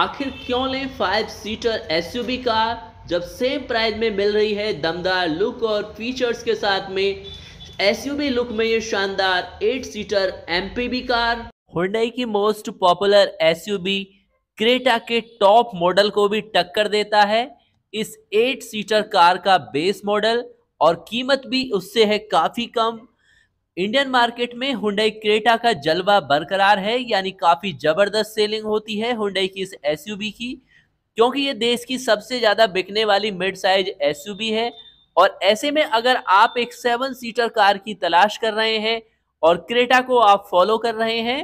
आखिर क्यों लें फाइव सीटर एसयूवी कार जब सेम प्राइस में मिल रही है दमदार लुक और फीचर्स के साथ में एसयूवी लुक में ये शानदार eight seater MPV car Hyundai की मोस्ट पॉपुलर एसयूवी क्रेटा के टॉप मॉडल को भी टक्कर देता है इस एट सीटर कार का बेस मॉडल और कीमत भी उससे है काफ़ी कम इंडियन मार्केट में हुंडई क्रेटा का जलवा बरकरार है यानी काफी जबरदस्त सेलिंग होती है हुंडई की इस एसयूवी की क्योंकि ये देश की सबसे ज्यादा बिकने वाली मिड साइज एसयूवी है और ऐसे में अगर आप एक सेवन सीटर कार की तलाश कर रहे हैं और क्रेटा को आप फॉलो कर रहे हैं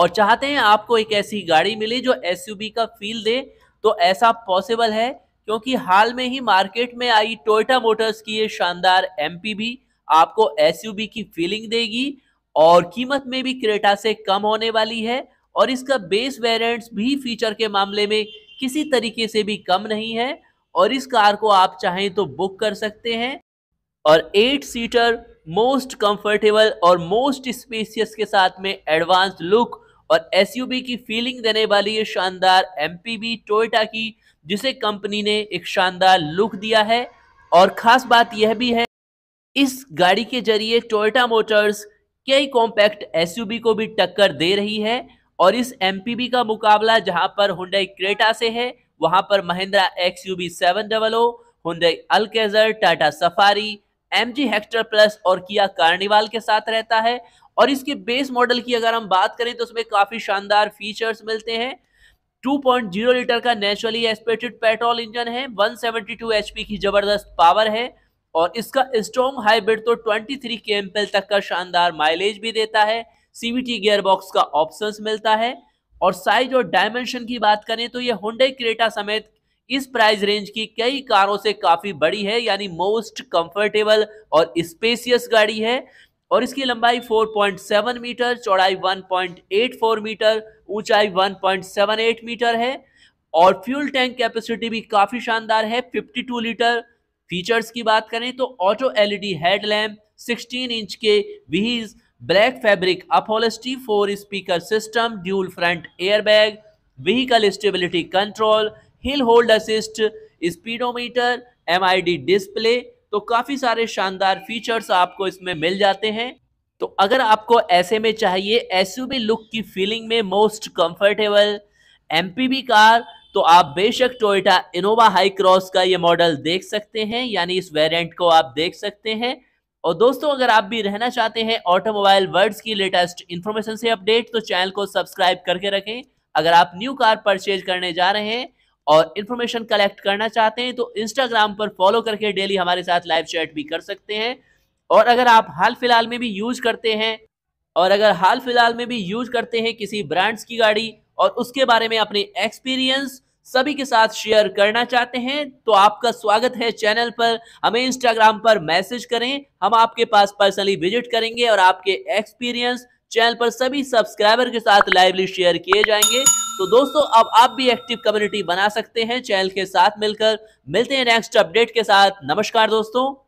और चाहते हैं आपको एक ऐसी गाड़ी मिले जो एस का फील दे तो ऐसा पॉसिबल है क्योंकि हाल में ही मार्केट में आई टोयोटा मोटर्स की ये शानदार एम भी आपको एस की फीलिंग देगी और कीमत में भी क्रेटा से कम होने वाली है और इसका बेस वेरिएंट्स भी फीचर के मामले में किसी तरीके से भी कम नहीं है और इस कार को आप चाहें तो बुक कर सकते हैं और एट सीटर मोस्ट कंफर्टेबल और मोस्ट स्पेसियस के साथ में एडवांस लुक और एस की फीलिंग देने वाली ये शानदार एम पी की जिसे कंपनी ने एक शानदार लुक दिया है और खास बात यह भी है इस गाड़ी के जरिए टोयोटा मोटर्स कई कॉम्पैक्ट एसयूवी को भी टक्कर दे रही है और इस एमपीबी का मुकाबला जहां पर हुंडई क्रेटा से है वहां पर Mahindra X U V seven double O Hyundai Alcazar Tata Safari M G Hector Plus और किया कार्निवाल के साथ रहता है और इसके बेस मॉडल की अगर हम बात करें तो उसमें काफ़ी शानदार फीचर्स मिलते हैं 2.0 लीटर का नेचुरली एस्पेक्टेड पेट्रोल इंजन है 172 एचपी की जबरदस्त पावर है और इसका स्ट्रॉन्ग हाइब्रिड तो 23 थ्री के तक का शानदार माइलेज भी देता है सीवीटी गियरबॉक्स का ऑप्शंस मिलता है और साइज और डायमेंशन की बात करें तो ये होंडे क्रेटा समेत इस प्राइस रेंज की कई कारों से काफ़ी बड़ी है यानी मोस्ट कंफर्टेबल और स्पेसियस गाड़ी है और इसकी लंबाई 4.7 मीटर चौड़ाई 1.84 मीटर ऊंचाई 1.78 मीटर है और फ्यूल टैंक कैपेसिटी भी काफ़ी शानदार है 52 लीटर फीचर्स की बात करें तो ऑटो एलईडी हेडलैम्प 16 इंच के wheels black fabric upholstery four speaker system dual front airbag vehicle stability control hill hold assist speedometer D display तो काफ़ी सारे शानदार फीचर्स आपको इसमें मिल जाते हैं तो अगर आपको ऐसे में चाहिए एसयूवी लुक की फीलिंग में मोस्ट कंफर्टेबल एमपीवी कार तो आप बेशक टोयोटा इनोवा हाई क्रॉस का ये मॉडल देख सकते हैं यानी इस वेरिएंट को आप देख सकते हैं और दोस्तों अगर आप भी रहना चाहते हैं ऑटोमोबाइल वर्ड्स की लेटेस्ट इन्फॉर्मेशन से अपडेट तो चैनल को सब्सक्राइब करके रखें अगर आप न्यू कार परचेज करने जा रहे हैं और इन्फॉर्मेशन कलेक्ट करना चाहते हैं तो इंस्टाग्राम पर फॉलो करके डेली हमारे साथ लाइव चैट भी कर सकते हैं और अगर आप हाल फिलहाल में भी यूज करते हैं और अगर हाल फिलहाल में भी यूज करते हैं किसी ब्रांड्स की गाड़ी और उसके बारे में अपने एक्सपीरियंस सभी के साथ शेयर करना चाहते हैं तो आपका स्वागत है चैनल पर हमें इंस्टाग्राम पर मैसेज करें हम आपके पास पर्सनली विजिट करेंगे और आपके एक्सपीरियंस चैनल पर सभी सब्सक्राइबर के साथ लाइवली शेयर किए जाएंगे तो दोस्तों अब आप भी एक्टिव कम्युनिटी बना सकते हैं चैनल के साथ मिलकर मिलते हैं नेक्स्ट अपडेट के साथ नमस्कार दोस्तों